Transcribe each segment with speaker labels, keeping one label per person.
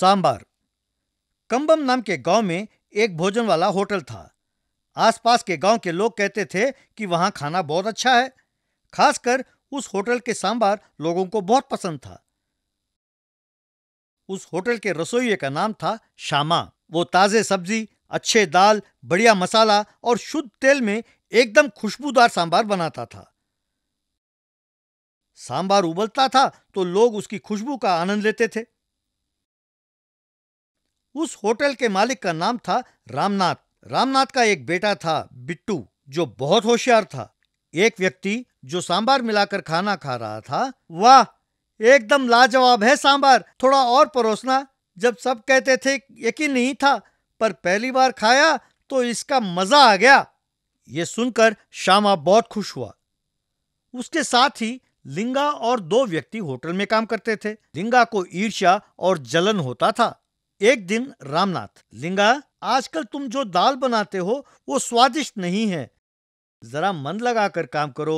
Speaker 1: सांबार कंबम नाम के गांव में एक भोजन वाला होटल था आसपास के गांव के लोग कहते थे कि वहां खाना बहुत अच्छा है खासकर उस होटल के सांबार लोगों को बहुत पसंद था उस होटल के रसोइये का नाम था श्यामा वो ताज़े सब्जी अच्छे दाल बढ़िया मसाला और शुद्ध तेल में एकदम खुशबूदार सांबार बनाता था सांबार उबलता था तो लोग उसकी खुशबू का आनंद लेते थे उस होटल के मालिक का नाम था रामनाथ रामनाथ का एक बेटा था बिट्टू जो बहुत होशियार था एक व्यक्ति जो सांबार मिलाकर खाना खा रहा था वाह एकदम लाजवाब है सांबार थोड़ा और परोसना जब सब कहते थे यकीन नहीं था पर पहली बार खाया तो इसका मजा आ गया ये सुनकर श्यामा बहुत खुश हुआ उसके साथ ही लिंगा और दो व्यक्ति होटल में काम करते थे लिंगा को ईर्ष्या और जलन होता था एक दिन रामनाथ लिंगा आजकल तुम जो दाल बनाते हो वो स्वादिष्ट नहीं है जरा मन लगाकर काम करो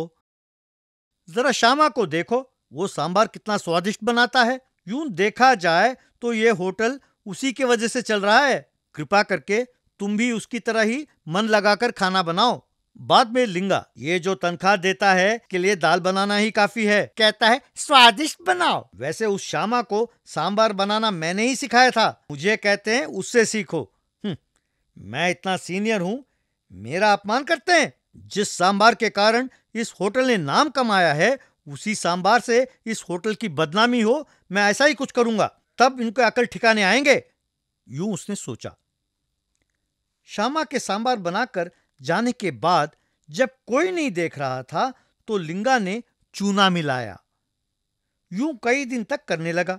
Speaker 1: जरा श्यामा को देखो वो सांभार कितना स्वादिष्ट बनाता है यूं देखा जाए तो ये होटल उसी के वजह से चल रहा है कृपा करके तुम भी उसकी तरह ही मन लगाकर खाना बनाओ बाद में लिंगा ये जो तनख्वाह देता है के लिए दाल बनाना ही काफी है कहता है स्वादिष्ट बनाओ वैसे उस श्यामा को सांबार बनाना मैंने ही सिखाया था मुझे कहते हैं उससे सीखो हम्म, मैं इतना सीनियर हूँ मेरा अपमान करते हैं जिस सांबार के कारण इस होटल ने नाम कमाया है उसी सांबार से इस होटल की बदनामी हो मैं ऐसा ही कुछ करूंगा तब इनके अकल ठिकाने आएंगे यूं उसने सोचा श्यामा के सांबार बनाकर जाने के बाद जब कोई नहीं देख रहा था तो लिंगा ने चूना मिलाया यूं कई दिन तक करने लगा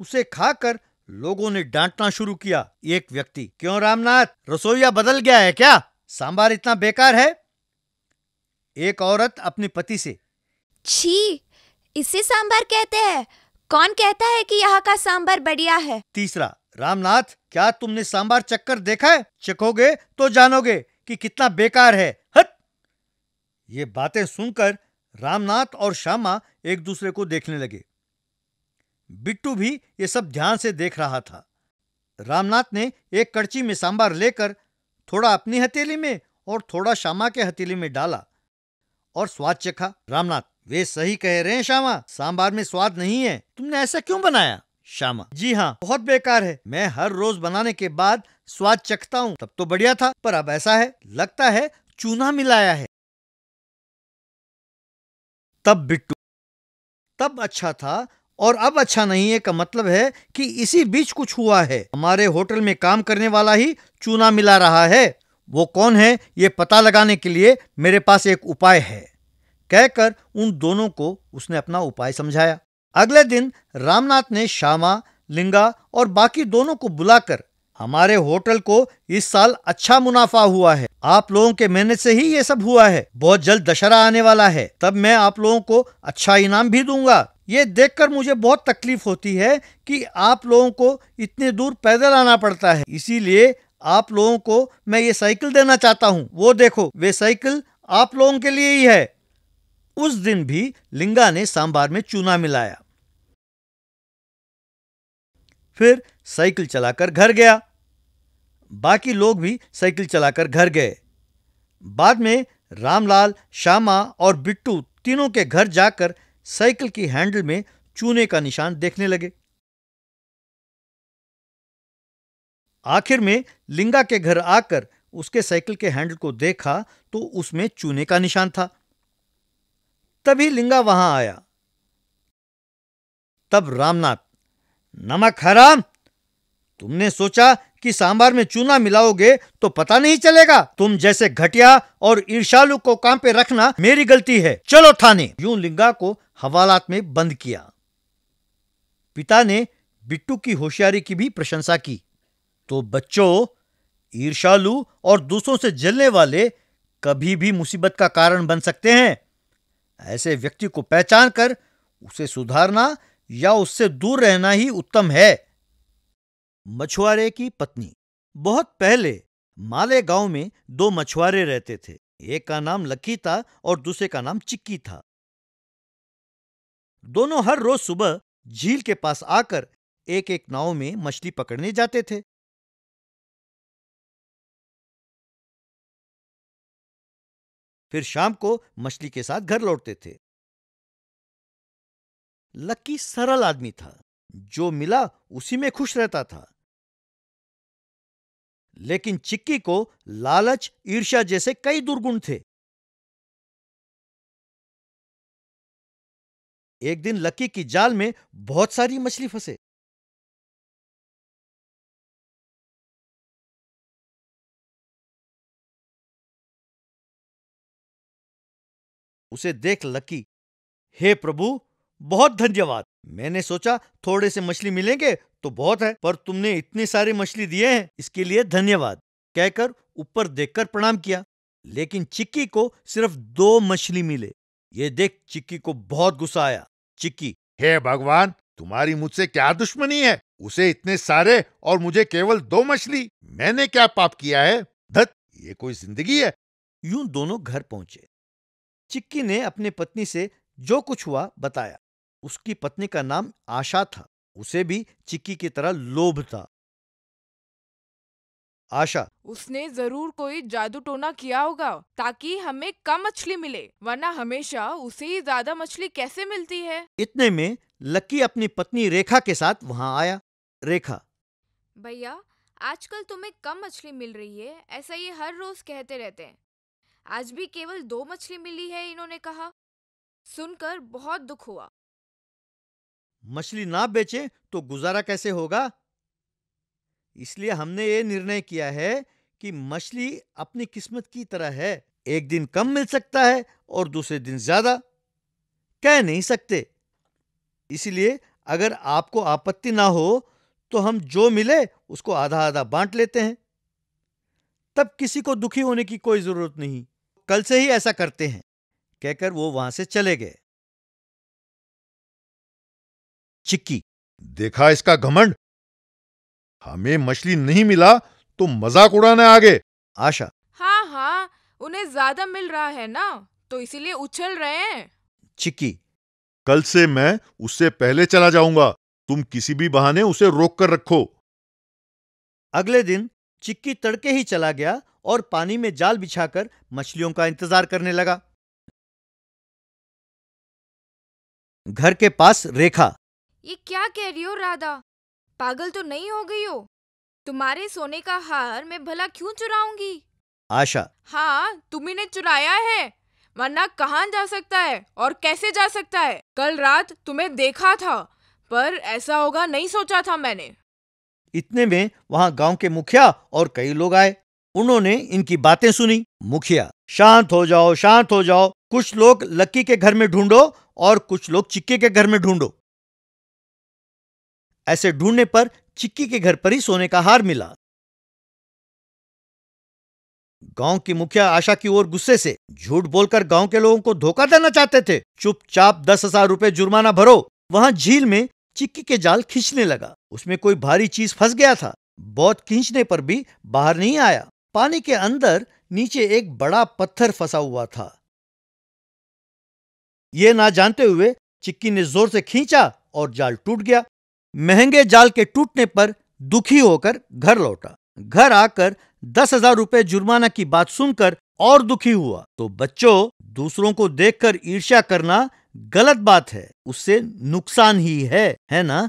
Speaker 1: उसे खाकर लोगों ने डांटना शुरू किया एक व्यक्ति क्यों रामनाथ रसोईया बदल गया है क्या सांबार इतना बेकार है एक औरत अपने पति से
Speaker 2: छी इसे सांबार कहते हैं कौन कहता है कि यहाँ का सांबार बढ़िया है
Speaker 1: तीसरा रामनाथ क्या तुमने सांबार चक्कर देखा है चखोगे तो जानोगे कि कितना बेकार है हट ये बातें सुनकर रामनाथ और श्यामा एक दूसरे को देखने लगे बिट्टू भी ये सब ध्यान से देख रहा था रामनाथ ने एक कड़ची में सांबार लेकर थोड़ा अपनी हथेली में और थोड़ा श्यामा के हथेली में डाला और स्वाद चखा रामनाथ वे सही कह रहे हैं श्यामा सांबार में स्वाद नहीं है तुमने ऐसा क्यों बनाया श्यामा जी हाँ बहुत बेकार है मैं हर रोज बनाने के बाद स्वाद चखता हूँ तब तो बढ़िया था पर अब ऐसा है लगता है चूना मिलाया है तब बिट्टू तब अच्छा था और अब अच्छा नहीं है का मतलब है कि इसी बीच कुछ हुआ है हमारे होटल में काम करने वाला ही चूना मिला रहा है वो कौन है ये पता लगाने के लिए मेरे पास एक उपाय है कहकर उन दोनों को उसने अपना उपाय समझाया अगले दिन रामनाथ ने श्यामा लिंगा और बाकी दोनों को बुलाकर हमारे होटल को इस साल अच्छा मुनाफा हुआ है आप लोगों के मेहनत से ही ये सब हुआ है बहुत जल्द दशहरा आने वाला है तब मैं आप लोगों को अच्छा इनाम भी दूंगा ये देखकर मुझे बहुत तकलीफ होती है कि आप लोगों को इतने दूर पैदल आना पड़ता है इसीलिए आप लोगों को मैं ये साइकिल देना चाहता हूँ वो देखो वे साइकिल आप लोगों के लिए ही है उस दिन भी लिंगा ने सांबार में चूना मिलाया फिर साइकिल चलाकर घर गया बाकी लोग भी साइकिल चलाकर घर गए बाद में रामलाल श्यामा और बिट्टू तीनों के घर जाकर साइकिल की हैंडल में चूने का निशान देखने लगे आखिर में लिंगा के घर आकर उसके साइकिल के हैंडल को देखा तो उसमें चूने का निशान था तभी लिंगा वहां आया तब रामनाथ नमक हराम तुमने सोचा कि सांबार में चूना मिलाओगे तो पता नहीं चलेगा तुम जैसे घटिया और ईर्षालु को काम पे रखना मेरी गलती है चलो थाने यूं लिंगा को हवालात में बंद किया पिता ने बिट्टू की होशियारी की भी प्रशंसा की तो बच्चों ईर्षालु और दूसरों से जलने वाले कभी भी मुसीबत का कारण बन सकते हैं ऐसे व्यक्ति को पहचान कर उसे सुधारना या उससे दूर रहना ही उत्तम है मछुआरे की पत्नी बहुत पहले माले गांव में दो मछुआरे रहते थे एक का नाम लक्की था और दूसरे का नाम चिक्की था दोनों हर रोज सुबह झील के पास आकर
Speaker 2: एक एक नाव में मछली पकड़ने जाते थे फिर शाम को मछली के साथ घर लौटते थे लक्की सरल आदमी था जो मिला उसी में खुश रहता था लेकिन चिक्की को लालच ईर्ष्या जैसे कई दुर्गुण थे एक दिन लक्की की जाल में बहुत सारी मछली फंसे उसे देख
Speaker 1: लकी हे प्रभु बहुत धन्यवाद मैंने सोचा थोड़े से मछली मिलेंगे तो बहुत है पर तुमने इतने सारे मछली दिए हैं इसके लिए धन्यवाद कहकर ऊपर देखकर प्रणाम किया लेकिन चिक्की को सिर्फ दो मछली मिले ये देख चिक्की को बहुत गुस्सा आया चिक्की हे भगवान तुम्हारी मुझसे क्या दुश्मनी है उसे इतने सारे और मुझे केवल दो मछली मैंने क्या पाप किया है धत ये कोई जिंदगी है यूं दोनों घर पहुंचे चिक्की ने अपनी पत्नी से जो कुछ हुआ बताया उसकी पत्नी का नाम आशा था उसे भी चिक्की की तरह लोभ था आशा
Speaker 2: उसने जरूर कोई जादू टोना किया होगा ताकि हमें कम मछली मिले वरना हमेशा उसे ही ज्यादा मछली कैसे मिलती है
Speaker 1: इतने में लक्की अपनी पत्नी रेखा के साथ वहाँ आया रेखा
Speaker 2: भैया आजकल तुम्हें कम मछली मिल रही है ऐसा ये हर रोज कहते रहते हैं आज भी केवल दो मछली मिली है इन्होंने कहा सुनकर बहुत दुख हुआ
Speaker 1: मछली ना बेचें तो गुजारा कैसे होगा इसलिए हमने ये निर्णय किया है कि मछली अपनी किस्मत की तरह है एक दिन कम मिल सकता है और दूसरे दिन ज्यादा कह नहीं सकते इसलिए अगर आपको आपत्ति ना हो तो हम जो मिले उसको आधा आधा बांट लेते हैं तब किसी को दुखी होने की कोई जरूरत नहीं कल से ही ऐसा करते हैं कहकर वो वहां से
Speaker 2: चले गए चिक्की देखा इसका
Speaker 1: घमंड हमें मछली नहीं मिला तो मजाक उड़ाने आगे आशा
Speaker 2: हाँ हाँ उन्हें ज्यादा मिल रहा है ना तो इसीलिए उछल रहे हैं
Speaker 1: चिक्की कल से मैं उससे पहले चला जाऊंगा तुम किसी भी बहाने उसे रोक कर रखो अगले दिन चिक्की तड़के ही चला गया और पानी में जाल बिछाकर मछलियों का इंतजार करने लगा घर के पास रेखा
Speaker 2: ये क्या कह रही हो राधा पागल तो नहीं हो गई हो तुम्हारे सोने का हार मैं भला क्यों चुराऊंगी आशा हाँ तुम्ही ने चुराया है वरना कहाँ जा सकता है और कैसे जा सकता है कल रात तुम्हें देखा था पर ऐसा होगा नहीं सोचा था मैंने
Speaker 1: इतने में वहाँ गांव के मुखिया और कई लोग आए उन्होंने इनकी बातें सुनी मुखिया शांत हो जाओ शांत हो जाओ कुछ लोग लक्की के घर में ढूंढो और कुछ लोग चिक्के के घर में ढूंढो ऐसे ढूंढने पर चिक्की के घर पर ही सोने का हार मिला गांव की मुखिया आशा की ओर गुस्से से झूठ बोलकर गांव के लोगों को धोखा देना चाहते थे चुपचाप दस हजार रूपए जुर्माना भरो वहां झील में चिक्की के जाल खींचने लगा उसमें कोई भारी चीज फंस गया था बहुत खींचने पर भी बाहर नहीं आया पानी के अंदर नीचे एक बड़ा पत्थर फंसा हुआ था ये ना जानते हुए चिक्की ने जोर से खींचा और जाल टूट गया महंगे जाल के टूटने पर दुखी होकर घर लौटा घर आकर दस हजार रूपए जुर्माना की बात सुनकर और दुखी हुआ तो बच्चों दूसरों को देखकर ईर्ष्या करना गलत बात है उससे नुकसान ही है है ना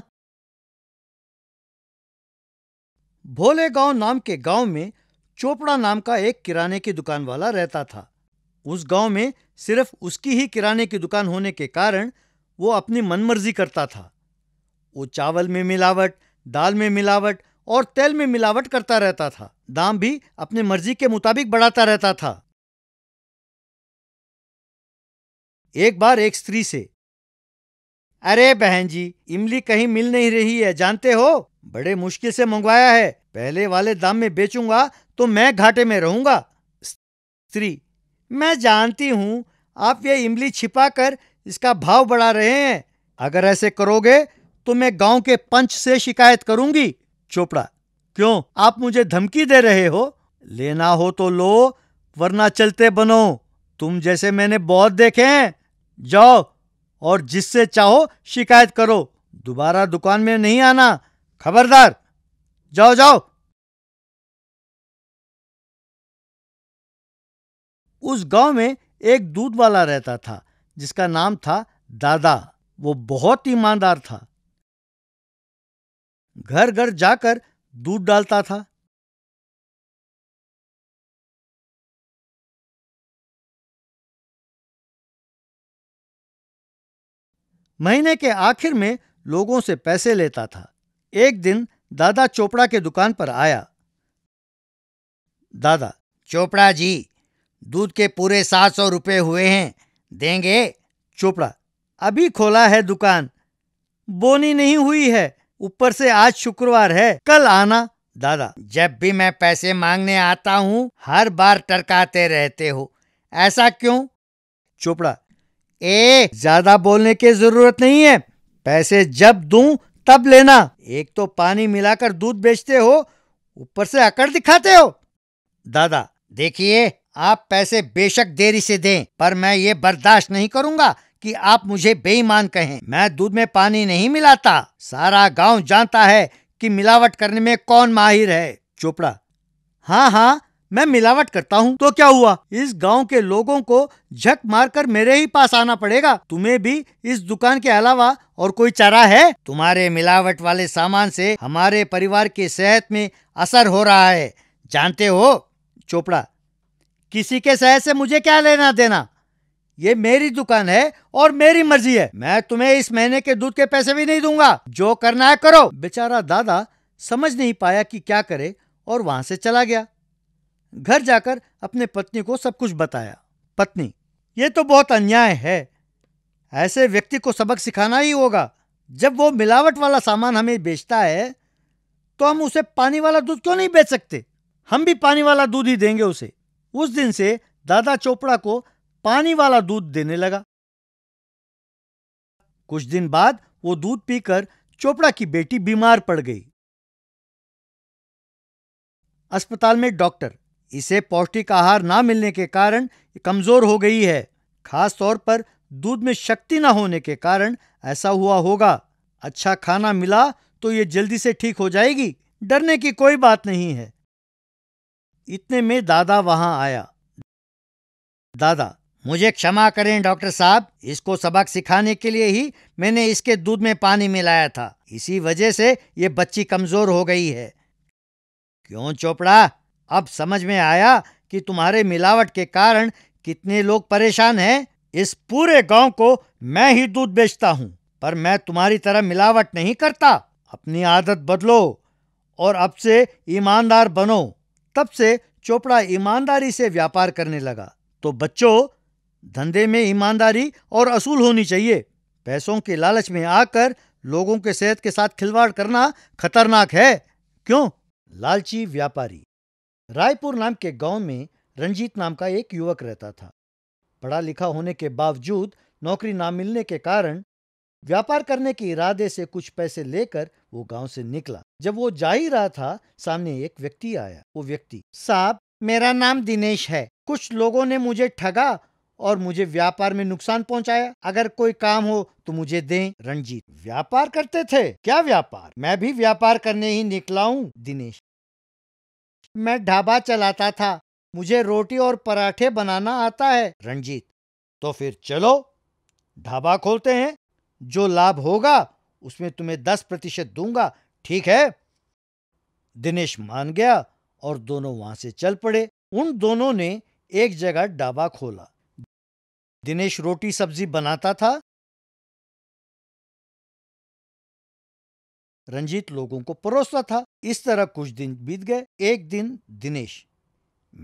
Speaker 1: भोले गांव नाम के गांव में चोपड़ा नाम का एक किराने की दुकान वाला रहता था उस गांव में सिर्फ उसकी ही किराने की दुकान होने के कारण वो अपनी मनमर्जी करता था वो चावल में मिलावट दाल में मिलावट और तेल में मिलावट करता रहता था दाम भी अपने मर्जी के मुताबिक बढ़ाता रहता था एक बार एक स्त्री से अरे बहन जी इमली कहीं मिल नहीं रही है जानते हो बड़े मुश्किल से मंगवाया है पहले वाले दाम में बेचूंगा तो मैं घाटे में रहूंगा स्त्री मैं जानती हूँ आप ये इमली छिपा कर इसका भाव बढ़ा रहे हैं अगर ऐसे करोगे तो मैं गांव के पंच से शिकायत करूंगी चोपड़ा क्यों आप मुझे धमकी दे रहे हो लेना हो तो लो वरना चलते बनो तुम जैसे मैंने बहुत देखे हैं जाओ और जिससे चाहो शिकायत करो दोबारा दुकान में नहीं आना खबरदार जाओ जाओ उस गांव में एक दूध वाला रहता था जिसका नाम था दादा वो बहुत ईमानदार था घर घर जाकर दूध डालता था महीने के आखिर में लोगों से पैसे लेता था एक दिन दादा चोपड़ा के दुकान पर आया दादा चोपड़ा जी दूध के पूरे सात सौ रुपये हुए हैं देंगे चोपड़ा अभी खोला है दुकान बोनी नहीं हुई है ऊपर से आज शुक्रवार है कल आना दादा जब भी मैं पैसे मांगने आता हूँ हर बार टरकाते रहते हो ऐसा क्यों चोपड़ा ए ज्यादा बोलने की जरूरत नहीं है पैसे जब दू तब लेना एक तो पानी मिलाकर दूध बेचते हो ऊपर से अकड़ दिखाते हो दादा देखिए आप पैसे बेशक देरी से दें पर मैं ये बर्दाश्त नहीं करूंगा कि आप मुझे बेईमान कहें मैं दूध में पानी नहीं मिलाता सारा गांव जानता है कि मिलावट करने में कौन माहिर है चोपड़ा हाँ हाँ मैं मिलावट करता हूँ तो क्या हुआ इस गांव के लोगों को झक मारकर मेरे ही पास आना पड़ेगा तुम्हें भी इस दुकान के अलावा और कोई चारा है तुम्हारे मिलावट वाले सामान से हमारे परिवार के सेहत में असर हो रहा है जानते हो चोपड़ा किसी के सेहत से मुझे क्या लेना देना ये मेरी दुकान है और मेरी मर्जी है मैं तुम्हें इस महीने के दूध के पैसे भी नहीं दूंगा जो करना है करो बेचारा दादा समझ नहीं पाया कि क्या करे और वहां से चला गया घर जाकर अपने पत्नी को सब कुछ बताया पत्नी ये तो बहुत अन्याय है ऐसे व्यक्ति को सबक सिखाना ही होगा जब वो मिलावट वाला सामान हमें बेचता है तो हम उसे पानी वाला दूध क्यों नहीं बेच सकते हम भी पानी वाला दूध ही देंगे उसे उस दिन से दादा चोपड़ा को पानी वाला दूध देने लगा कुछ दिन बाद वो दूध पीकर चोपड़ा की बेटी बीमार पड़ गई अस्पताल में डॉक्टर इसे पौष्टिक आहार ना मिलने के कारण कमजोर हो गई है खास तौर पर दूध में शक्ति ना होने के कारण ऐसा हुआ होगा अच्छा खाना मिला तो ये जल्दी से ठीक हो जाएगी डरने की कोई बात नहीं है इतने में दादा वहां आया दादा मुझे क्षमा करें डॉक्टर साहब इसको सबक सिखाने के लिए ही मैंने इसके दूध में पानी मिलाया था इसी वजह से ये बच्ची कमज़ोर हो गई है क्यों चोपड़ा अब समझ में आया कि तुम्हारे मिलावट के कारण कितने लोग परेशान हैं इस पूरे गांव को मैं ही दूध बेचता हूं पर मैं तुम्हारी तरह मिलावट नहीं करता अपनी आदत बदलो और अब से ईमानदार बनो तब से चोपड़ा ईमानदारी से व्यापार करने लगा तो बच्चों धंधे में ईमानदारी और असूल होनी चाहिए पैसों के लालच में आकर लोगों के सेहत के साथ खिलवाड़ करना खतरनाक है क्यों लालची व्यापारी रायपुर नाम के गांव में रंजीत नाम का एक युवक रहता था पढ़ा लिखा होने के बावजूद नौकरी ना मिलने के कारण व्यापार करने के इरादे से कुछ पैसे लेकर वो गांव से निकला जब वो जा ही रहा था सामने एक व्यक्ति आया वो व्यक्ति साहब मेरा नाम दिनेश है कुछ लोगों ने मुझे ठगा और मुझे व्यापार में नुकसान पहुंचाया अगर कोई काम हो तो मुझे दें रणजीत व्यापार करते थे क्या व्यापार मैं भी व्यापार करने ही निकला हूँ दिनेश मैं ढाबा चलाता था मुझे रोटी और पराठे बनाना आता है रणजीत तो फिर चलो ढाबा खोलते हैं जो लाभ होगा उसमें तुम्हें दस प्रतिशत दूंगा ठीक है दिनेश मान गया और दोनों वहां से चल पड़े उन दोनों ने एक जगह ढाबा खोला दिनेश रोटी सब्जी बनाता
Speaker 2: था रंजीत
Speaker 1: लोगों को परोसता था इस तरह कुछ दिन बीत गए एक दिन दिनेश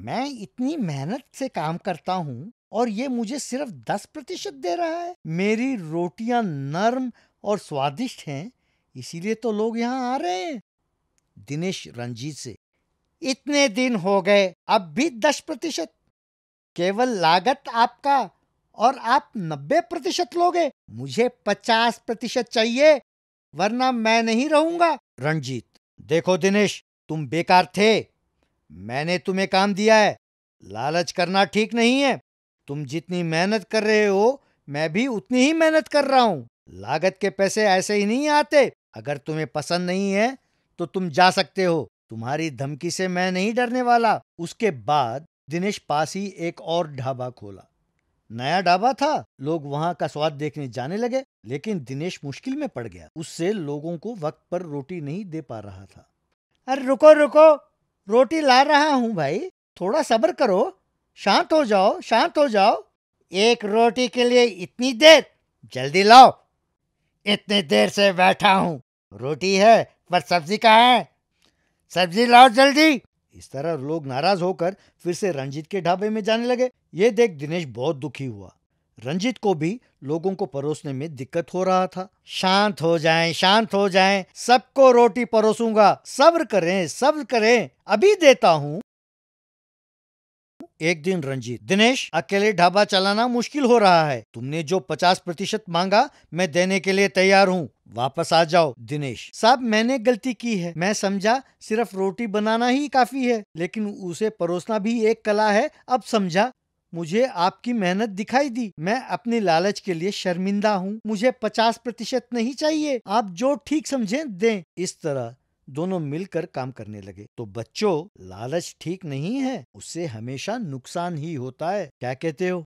Speaker 1: मैं इतनी मेहनत से काम करता हूँ और ये मुझे सिर्फ दस प्रतिशत दे रहा है मेरी रोटियां नर्म और स्वादिष्ट हैं इसीलिए तो लोग यहाँ आ रहे हैं दिनेश रंजीत से इतने दिन हो गए अब भी दस प्रतिशत केवल लागत आपका और आप नब्बे प्रतिशत लोगे मुझे पचास प्रतिशत चाहिए वरना मैं नहीं रहूंगा रणजीत देखो दिनेश तुम बेकार थे मैंने तुम्हें काम दिया है लालच करना ठीक नहीं है तुम जितनी मेहनत कर रहे हो मैं भी उतनी ही मेहनत कर रहा हूँ लागत के पैसे ऐसे ही नहीं आते अगर तुम्हें पसंद नहीं है तो तुम जा सकते हो तुम्हारी धमकी से मैं नहीं डरने वाला उसके बाद दिनेश पास ही एक और ढाबा खोला नया ढाबा था लोग वहाँ का स्वाद देखने जाने लगे लेकिन दिनेश मुश्किल में पड़ गया उससे लोगों को वक्त पर रोटी नहीं दे पा रहा था अरे रुको रुको रोटी ला रहा हूँ भाई थोड़ा सब्र करो शांत हो जाओ शांत हो जाओ एक रोटी के लिए इतनी देर जल्दी लाओ इतनी देर से बैठा हूँ रोटी है पर सब्जी कहा है सब्जी लाओ जल्दी इस तरह लोग नाराज होकर फिर से रंजीत के ढाबे में जाने लगे ये देख दिनेश बहुत दुखी हुआ रंजीत को भी लोगों को परोसने में दिक्कत हो रहा था शांत हो जाएं, शांत हो जाएं, सबको रोटी परोसूंगा सब्र करें सब्र करें अभी देता हूँ एक दिन रंजीत दिनेश अकेले ढाबा चलाना मुश्किल हो रहा है तुमने जो पचास प्रतिशत मांगा मैं देने के लिए तैयार हूँ वापस आ जाओ दिनेश साहब मैंने गलती की है मैं समझा सिर्फ रोटी बनाना ही काफी है लेकिन उसे परोसना भी एक कला है अब समझा मुझे आपकी मेहनत दिखाई दी मैं अपनी लालच के लिए शर्मिंदा हूँ मुझे पचास प्रतिशत नहीं चाहिए आप जो ठीक समझे दें इस तरह दोनों मिलकर काम करने लगे तो बच्चों लालच ठीक नहीं है उससे हमेशा नुकसान ही होता है क्या कहते हो